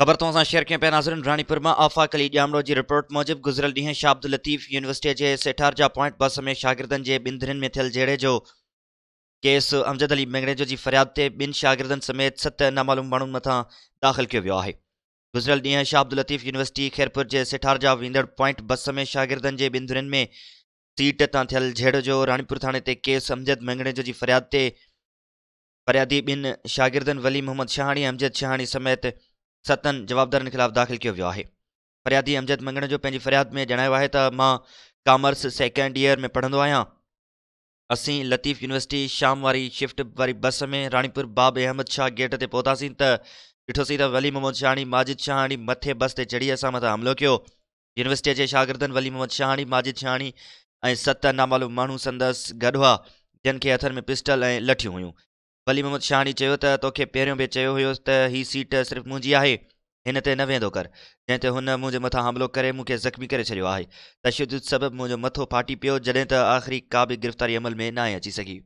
ख़बर तो शेयर कयां पिया नाजरन राणीपुर मां आफ़ाक़ अली ॼामड़ो की रिपोर्ट मूजिबि गुजरल ॾींहुं शाब्द लतीफ़ यूनिवर्सिटीअ के सेठार जा पॉइंट बस में शागिर्दन के ॿिंदरनि में थियल जेड़े जो केस अमजद अली मेंगड़ेजो की फ़रियाद से बिन शागिर्दन समेत सत नामालूम मानून मथां दाख़िल किया है गुजरल गुज़िरियल शाब्द लतीफ़ यूनिवर्सिटी खैरपुर के सेठार जा वेंदड़ पॉइंट बस में शागिर्दन जे ॿिंदरनि में सीट तां थियल जहिड़ो जो राणीपुर थाणे ते केस अमजद मेंगड़ेजो जी फ़रियाद ते फ़रियादी बिन शागिर्दन वली मोहम्मद शाहाणी अमजद शाहाणी समेत सतनि जवाबदारनि ख़िलाफ़ु दाख़िल कयो वियो आहे फरियादी अमजद मंगण जो पंहिंजी फ़रियाद में ॼायो आहे त मां कॉमर्स सेकेंड ईयर में पढ़ंदो आहियां असीं लतीफ़ यूनिवर्सिटी शाम वारी शिफ्ट वारी बस में राणीपुर बाब अहमद शाह गेट ते पहुतासीं त ॾिठोसीं त वली मोहम्मद शाह माजिद शाहाणी मथे बस ते चढ़ी असां मथां हमिलो कयो यूनिवर्सिटीअ जे शागिर्दनि वली मोहम्मद शाहाणी माजिद शाही ऐं सत नामालू माण्हू संदसि गॾु हुआ जिन खे हथनि में पिस्टल ऐं लठियूं हुयूं वली मोहम्मद शाहानी चयो त तोखे पहिरियों बि चयो हुयोसि सीट सिर्फ़ मुझी है हिन न वेंदो कर जंहिं उन मुझे मथा हमलो कर करे मूंखे ज़ख़्मी करे छॾियो आहे तशदुद सबबि मुंहिंजो मथो फाटी पो जॾहिं त आख़िरी का भी गिरफ़्तारी अमल में ना अची सघी